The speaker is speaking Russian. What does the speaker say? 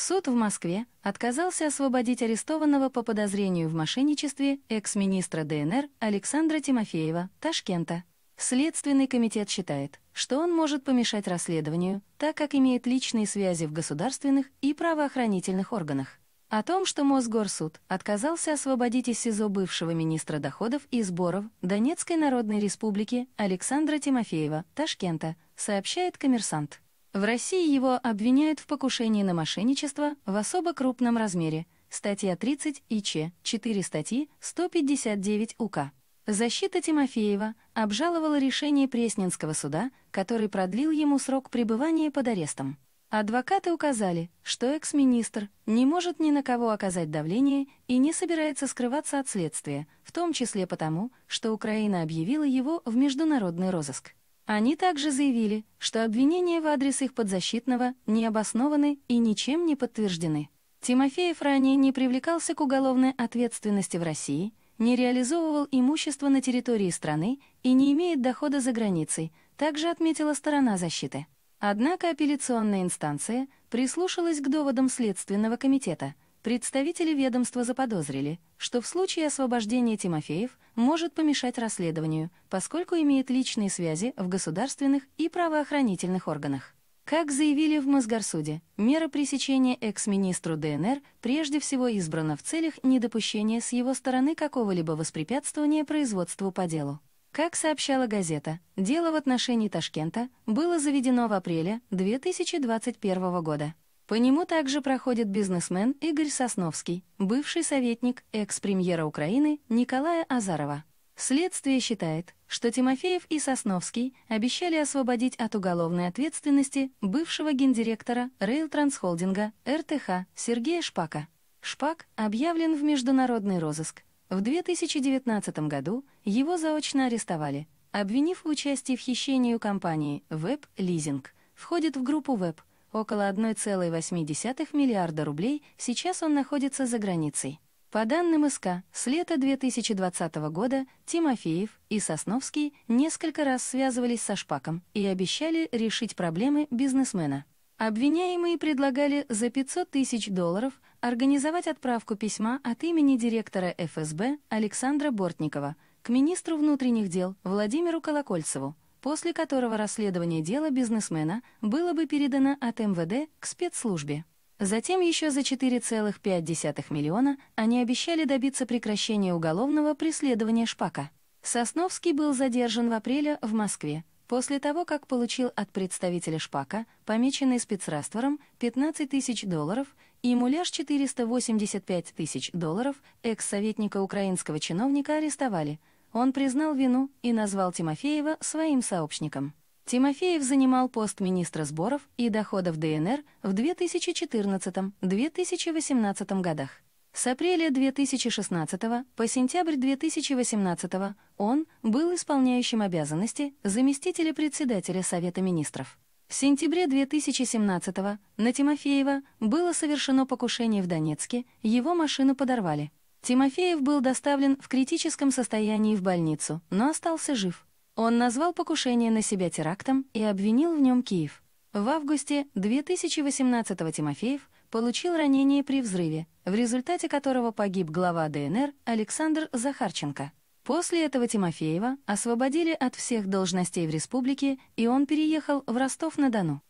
Суд в Москве отказался освободить арестованного по подозрению в мошенничестве экс-министра ДНР Александра Тимофеева Ташкента. Следственный комитет считает, что он может помешать расследованию, так как имеет личные связи в государственных и правоохранительных органах. О том, что Мосгорсуд отказался освободить из СИЗО бывшего министра доходов и сборов Донецкой Народной Республики Александра Тимофеева Ташкента, сообщает «Коммерсант». В России его обвиняют в покушении на мошенничество в особо крупном размере. Статья 30 ИЧ, 4 статьи 159 УК. Защита Тимофеева обжаловала решение Пресненского суда, который продлил ему срок пребывания под арестом. Адвокаты указали, что экс-министр не может ни на кого оказать давление и не собирается скрываться от следствия, в том числе потому, что Украина объявила его в международный розыск. Они также заявили, что обвинения в адрес их подзащитного не обоснованы и ничем не подтверждены. Тимофеев ранее не привлекался к уголовной ответственности в России, не реализовывал имущество на территории страны и не имеет дохода за границей, также отметила сторона защиты. Однако апелляционная инстанция прислушалась к доводам Следственного комитета – Представители ведомства заподозрили, что в случае освобождения Тимофеев может помешать расследованию, поскольку имеет личные связи в государственных и правоохранительных органах. Как заявили в Мосгорсуде, мера пресечения экс-министру ДНР прежде всего избрана в целях недопущения с его стороны какого-либо воспрепятствования производству по делу. Как сообщала газета, дело в отношении Ташкента было заведено в апреле 2021 года. По нему также проходит бизнесмен Игорь Сосновский, бывший советник экс-премьера Украины Николая Азарова. Следствие считает, что Тимофеев и Сосновский обещали освободить от уголовной ответственности бывшего гендиректора рейл-трансхолдинга РТХ Сергея Шпака. Шпак объявлен в международный розыск. В 2019 году его заочно арестовали, обвинив в участии в хищении у компании «Веб-лизинг». Входит в группу «Веб», около 1,8 миллиарда рублей, сейчас он находится за границей. По данным СК, с лета 2020 года Тимофеев и Сосновский несколько раз связывались со Шпаком и обещали решить проблемы бизнесмена. Обвиняемые предлагали за 500 тысяч долларов организовать отправку письма от имени директора ФСБ Александра Бортникова к министру внутренних дел Владимиру Колокольцеву, после которого расследование дела бизнесмена было бы передано от МВД к спецслужбе. Затем еще за 4,5 миллиона они обещали добиться прекращения уголовного преследования Шпака. Сосновский был задержан в апреле в Москве после того, как получил от представителя Шпака, помеченный спецраствором, 15 тысяч долларов и муляж 485 тысяч долларов, экс-советника украинского чиновника арестовали – он признал вину и назвал Тимофеева своим сообщником. Тимофеев занимал пост министра сборов и доходов ДНР в 2014-2018 годах. С апреля 2016 по сентябрь 2018 он был исполняющим обязанности заместителя председателя Совета министров. В сентябре 2017 на Тимофеева было совершено покушение в Донецке, его машину подорвали. Тимофеев был доставлен в критическом состоянии в больницу, но остался жив. Он назвал покушение на себя терактом и обвинил в нем Киев. В августе 2018-го Тимофеев получил ранение при взрыве, в результате которого погиб глава ДНР Александр Захарченко. После этого Тимофеева освободили от всех должностей в республике, и он переехал в Ростов-на-Дону.